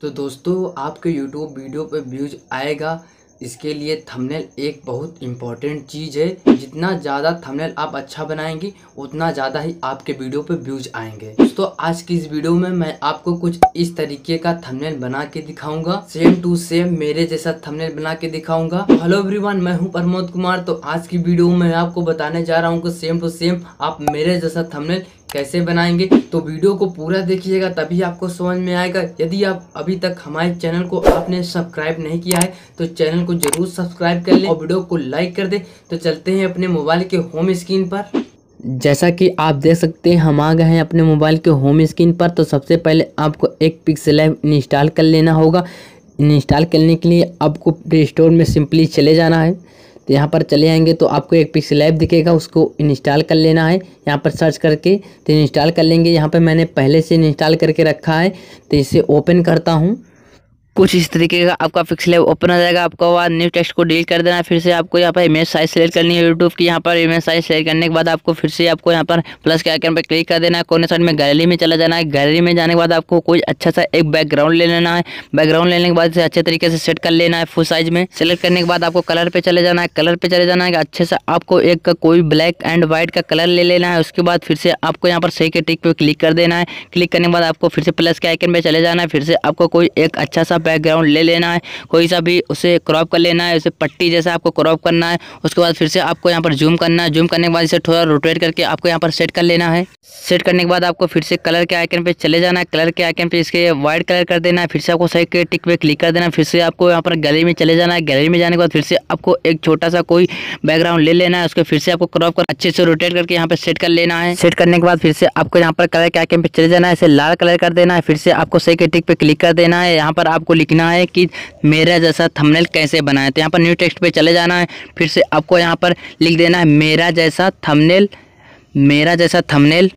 तो दोस्तों आपके यूट्यूब वीडियो पर व्यूज आएगा इसके लिए थंबनेल एक बहुत इंपॉर्टेंट चीज़ है जितना ज़्यादा थंबनेल आप अच्छा बनाएंगे उतना ज़्यादा ही आपके वीडियो पे व्यूज आएंगे दोस्तों आज की इस वीडियो में मैं आपको कुछ इस तरीके का थंबनेल बना के दिखाऊंगा सेम टू सेम मेरे जैसा थंबनेल बना के दिखाऊंगा हेलो एवरीवन मैं हूँ प्रमोद कुमार तो आज की वीडियो में आपको बताने जा रहा हूँ की सेम टू सेम आप मेरे जैसा थमनेल कैसे बनाएंगे तो वीडियो को पूरा देखिएगा तभी आपको समझ में आएगा यदि आप अभी तक हमारे चैनल को आपने सब्सक्राइब नहीं किया है तो चैनल को जरूर सब्सक्राइब कर ले और वीडियो को लाइक कर दे तो चलते हैं अपने मोबाइल के होम स्क्रीन पर जैसा कि आप देख सकते हैं हम आ गए हैं अपने मोबाइल के होम स्क्रीन पर तो सबसे पहले आपको एक पिक्सल ऐप इंस्टॉल कर लेना होगा इंस्टॉल करने के लिए आपको प्ले स्टोर में सिंपली चले जाना है तो यहाँ पर चले आएंगे तो आपको एक पिक्सल ऐप दिखेगा उसको इंस्टॉल कर लेना है यहाँ पर सर्च करके तो इंस्टॉल कर लेंगे यहाँ पर मैंने पहले से इंस्टॉल करके रखा है तो इसे ओपन करता हूँ कुछ इस तरीके का आपका लेव ओपन हो जाएगा आपको वहाँ न्यू टेक्स्ट को डिलीट कर देना है फिर से आपको यहाँ पर इमेज साइज सेलेक्ट करनी है यूट्यूब की यहाँ पर इमेज साइज सेलेक्ट करने के बाद आपको फिर से आपको यहाँ पर प्लस के आइकन पर क्लिक कर देना है कोने साइड में गैलरी में चला जाना है गैलरी में जाने के बाद आपको कोई अच्छा सा एक बैकग्राउंड ले लेना है बैकग्राउंड लेने के बाद इसे अच्छे तरीके से सेट कर लेना है फुल साइज में सेलेक्ट करने के बाद आपको कलर पर चले जाना है कलर पर चले जाना है अच्छे से आपको एक का कोई ब्लैक एंड व्हाइट का कलर ले लेना है उसके बाद फिर से आपको यहाँ पर सही के टिक पर क्लिक कर देना है क्लिक करने के बाद आपको फिर से प्लस के आइकन पर चले जाना है फिर से आपको कोई एक अच्छा सा बैकग्राउंड ले लेना है कोई सा भी उसे क्रॉप कर लेना है उसे पट्टी जैसा आपको क्रॉप करना है उसके बाद फिर से आपको यहाँ पर जूम करना है जूम करने के बाद इसे थोड़ा रोटेट करके आपको यहाँ पर सेट कर लेना है सेट करने के बाद आपको फिर से कलर के आइकन पर चले जाना है कलर के आइकन पर इसके वाइट कलर कर देना है फिर से आपको सही के टिक पे क्लिक कर देना है फिर से आपको यहाँ पर गैलरी में चले जाना है गैलरी में जाने के बाद फिर से आपको एक छोटा सा कोई बैकग्राउंड ले लेना है उसको फिर से आपको क्रॉप कर अच्छे से रोटेट करके यहाँ पर सेट कर लेना है सेट करने के बाद फिर से आपको यहाँ पर कलर के आइकन पर चले जाना है इसे लाल कलर कर देना है फिर से आपको सही के टिक पे क्लिक कर देना है यहाँ पर आपको आपको लिखना है कि मेरा जैसा थंबनेल कैसे बनाए तो यहाँ पर न्यू टेक्स्ट पे चले जाना है फिर से आपको यहाँ पर लिख देना है मेरा जैसा थंबनेल मेरा जैसा थंबनेल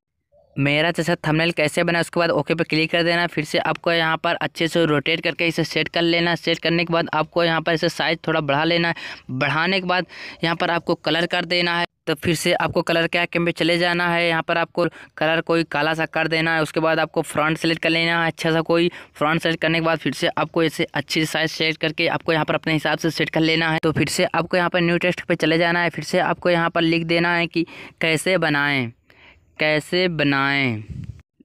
मेरा जैसा थंबनेल कैसे बना उसके बाद ओके पे क्लिक कर देना फिर से आपको यहाँ पर अच्छे से रोटेट करके इसे सेट कर लेना सेट करने के बाद आपको यहाँ पर इसे साइज़ थोड़ा बढ़ा लेना है बढ़ाने के बाद यहाँ पर आपको कलर कर देना है तो फिर से आपको कलर क्या कैम पे चले जाना है यहाँ पर आपको कलर कोई काला सा कर देना है उसके बाद आपको फ्रंट सेलेक्ट कर लेना है अच्छा सा कोई फ्रंट सेलेक्ट करने के बाद फिर से आपको ऐसे अच्छी साइज सेलेक्ट करके आपको यहाँ पर अपने हिसाब से सेट कर लेना है तो फिर से आपको यहाँ पर न्यू टेस्ट पर चले जाना है फिर से आपको यहाँ पर लिख देना है कि कैसे बनाएँ कैसे बनाएँ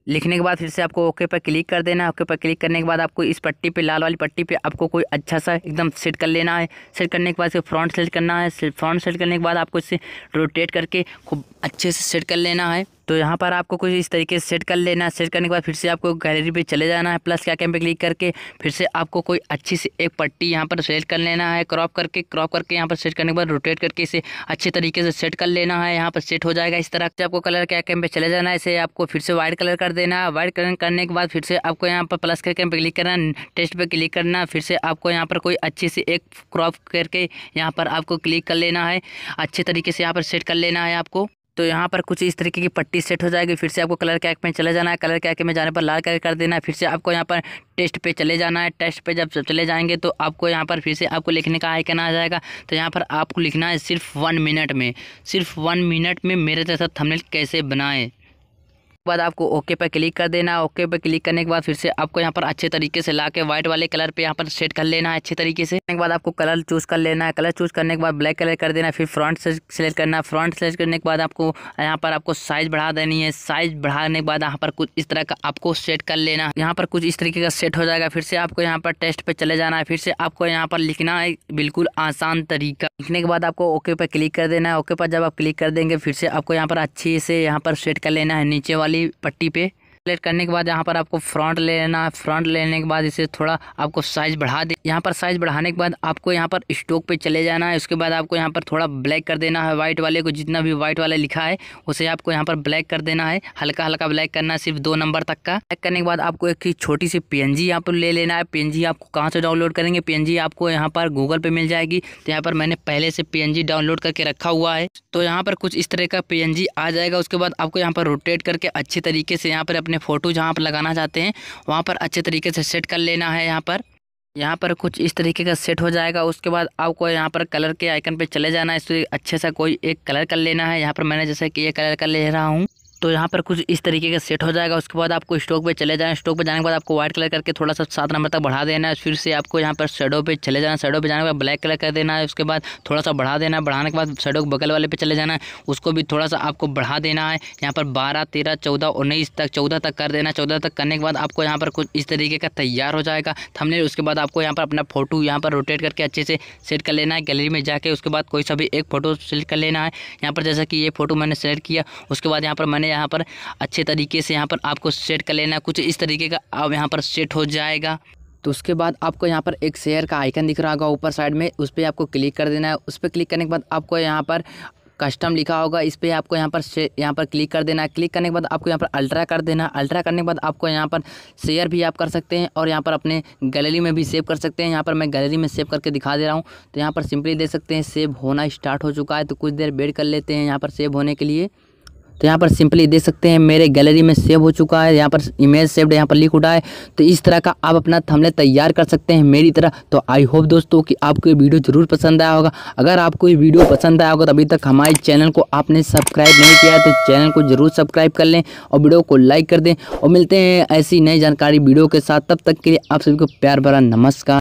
लिखने के बाद फिर से आपको ओके पर क्लिक कर देना है ओके पर क्लिक करने के बाद आपको इस पट्टी पे लाल वाली पट्टी पे आपको कोई अच्छा सा एकदम सेट कर लेना है सेट करने के बाद इसे फ्रंट सेट करना है फ्रंट सेट करने के बाद आपको इसे रोटेट करके खूब अच्छे से सेट कर लेना है तो यहाँ पर आपको कुछ इस तरीके से सेट कर लेना है सेट करने के बाद फिर से आपको गैलरी पे चले जाना है प्लस क्या कैम पे क्लिक करके फिर से आपको कोई अच्छी सी एक पट्टी यहाँ पर सेलेक्ट कर लेना है क्रॉप करके क्रॉप करके यहाँ पर सेट करने के बाद रोटेट करके इसे अच्छे तरीके से सेट कर लेना है यहाँ पर सेट हो जाएगा इस तरह से आपको कलर क्या कैम पे चले जाना है इसे आपको फिर से वाइट कलर कर देना है वाइट कलर करने के बाद फिर से आपको यहाँ पर प्लस के कैम पे क्लिक करना टेस्ट पर क्लिक करना फिर से आपको यहाँ पर कोई अच्छी सी एक क्रॉप करके यहाँ पर आपको क्लिक कर लेना है अच्छे तरीके से यहाँ पर सेट कर लेना है आपको तो यहाँ पर कुछ इस तरीके की पट्टी सेट हो जाएगी फिर से आपको कलर कैक में चले जाना है कलर कैक में जाने पर लाल कलर कर देना है फिर से आपको यहाँ पर टेस्ट पे चले जाना है टेस्ट पे जब चले जाएंगे तो आपको यहाँ पर फिर से आपको लिखने का आइकन आ जाएगा तो यहाँ पर आपको लिखना है सिर्फ वन मिनट में सिर्फ वन मिनट में मेरे जैसा थमनेल कैसे बनाएं बाद आपको ओके पर क्लिक कर देना ओके पर क्लिक करने के बाद फिर से आपको यहाँ पर अच्छे तरीके से ला के व्हाइट वाले कलर पे यहाँ पर सेट कर लेना है अच्छे तरीके से के बाद आपको कलर चूज कर लेना है कलर चूज करने के बाद ब्लैक कलर कर देना फिर फ्रंट सेलेक्ट करना फ्रंट सेलेक्ट करने के बाद आपको यहाँ पर आपको साइज बढ़ा देनी है साइज बढ़ाने के बाद यहाँ पर कुछ इस तरह का आपको सेट कर लेना यहाँ पर कुछ इस तरीके का सेट हो जाएगा फिर से आपको यहाँ पर टेस्ट पे चले जाना है फिर से आपको यहाँ पर लिखना है बिल्कुल आसान तरीका लिखने के बाद आपको ओके पर क्लिक कर देना है ओके पर जब आप क्लिक कर देंगे फिर से आपको यहाँ पर अच्छे से यहाँ पर सेट कर लेना है नीचे वाले वाली पट्टी पे सेलेक्ट करने के बाद यहाँ पर आपको फ्रंट ले लेना है फ्रंट लेने के बाद इसे थोड़ा आपको साइज बढ़ा दे यहाँ पर साइज बढ़ाने के बाद आपको यहाँ पर स्टोक पे चले जाना है उसके बाद आपको यहाँ पर थोड़ा ब्लैक कर देना है व्हाइट वाले को जितना भी व्हाइट वाला लिखा है उसे आपको यहाँ पर ब्लैक कर देना है हल्का हल्का ब्लैक करना है सिर्फ दो नंबर तक का ब्लैक करने के बाद आपको एक छोटी सी पी एन यहाँ पर ले लेना है पी आपको कहाँ से डाउनलोड करेंगे पी आपको यहाँ पर गूगल पे मिल जाएगी तो यहाँ पर मैंने पहले से पी डाउनलोड करके रखा हुआ है तो यहाँ पर कुछ इस तरह का पी आ जाएगा उसके बाद आपको यहाँ पर रोटेट करके अच्छे तरीके से यहाँ पर अपने फ़ोटो जहाँ पर लगाना चाहते हैं वहाँ पर अच्छे तरीके से सेट कर लेना है यहाँ पर यहाँ पर कुछ इस तरीके का सेट हो जाएगा उसके बाद आपको यहाँ पर कलर के आइकन पे चले जाना है इसलिए अच्छे सा कोई एक कलर कर लेना है यहाँ पर मैंने जैसे कि ये कलर कर ले रहा हूँ तो यहाँ पर कुछ इस तरीके का सेट हो जाएगा उसके बाद आपको स्टॉक पे चले जाएं स्टॉक पे जाने के बाद आपको व्हाइट कलर करके थोड़ा सा सात नंबर तक बढ़ा देना है फिर से आपको यहाँ पर शेडो पे चले जाना शेडो पे जाने के बाद ब्लैक कलर कर देना है उसके बाद थोड़ा सा बढ़ा देना है बढ़ाने के बाद शेडो बगल वाले पे चले जाना है उसको भी थोड़ा सा आपको बढ़ा देना है यहाँ पर बारह तेरह चौदह उन्नीस तक चौदह तक कर देना चौदह तक करने के बाद आपको यहाँ पर कुछ इस तरीके का तैयार हो जाएगा थमने उसके बाद आपको यहाँ पर अपना फोटो यहाँ पर रोटेट करके अच्छे से सेट कर लेना है गैलरी में जाके उसके बाद कोई सा भी एक फ़ोटो सेलेक्ट कर लेना है यहाँ पर जैसा कि ये फोटो मैंने सेलेक्ट किया उसके बाद यहाँ पर मैंने यहाँ पर अच्छे तरीके से यहाँ पर आपको सेट कर लेना कुछ इस तरीके का अब यहाँ पर सेट हो जाएगा तो उसके बाद आपको यहाँ पर एक शेयर का आइकन दिख रहा होगा ऊपर साइड में उस पर आपको क्लिक कर देना है उस पर क्लिक करने के बाद आपको यहाँ पर कस्टम लिखा होगा इस पर आपको यहाँ पर यहाँ पर क्लिक कर देना है क्लिक करने के बाद आपको यहाँ पर अल्ट्रा कर देना है अल्ट्रा करने के बाद आपको यहाँ पर शेयर भी आप कर सकते हैं और यहाँ पर अपने गैलरी में भी सेव कर सकते हैं यहाँ पर मैं गैलरी में सेव करके दिखा दे रहा हूँ तो यहाँ पर सिंपली देख सकते हैं सेव होना स्टार्ट हो चुका है तो कुछ देर वेट कर लेते हैं यहाँ पर सेव होने के लिए तो यहाँ पर सिंपली देख सकते हैं मेरे गैलरी में सेव हो चुका है यहाँ पर इमेज सेव्ड यहाँ पर लिख उठा है तो इस तरह का आप अपना थमले तैयार कर सकते हैं मेरी तरह तो आई होप दोस्तों कि आपको ये वीडियो ज़रूर पसंद आया होगा अगर आपको ये वीडियो पसंद आया होगा तो अभी तक हमारे चैनल को आपने सब्सक्राइब नहीं किया तो चैनल को ज़रूर सब्सक्राइब कर लें और वीडियो को लाइक कर दें और मिलते हैं ऐसी नई जानकारी वीडियो के साथ तब तक के लिए आप सभी को प्यार भरा नमस्कार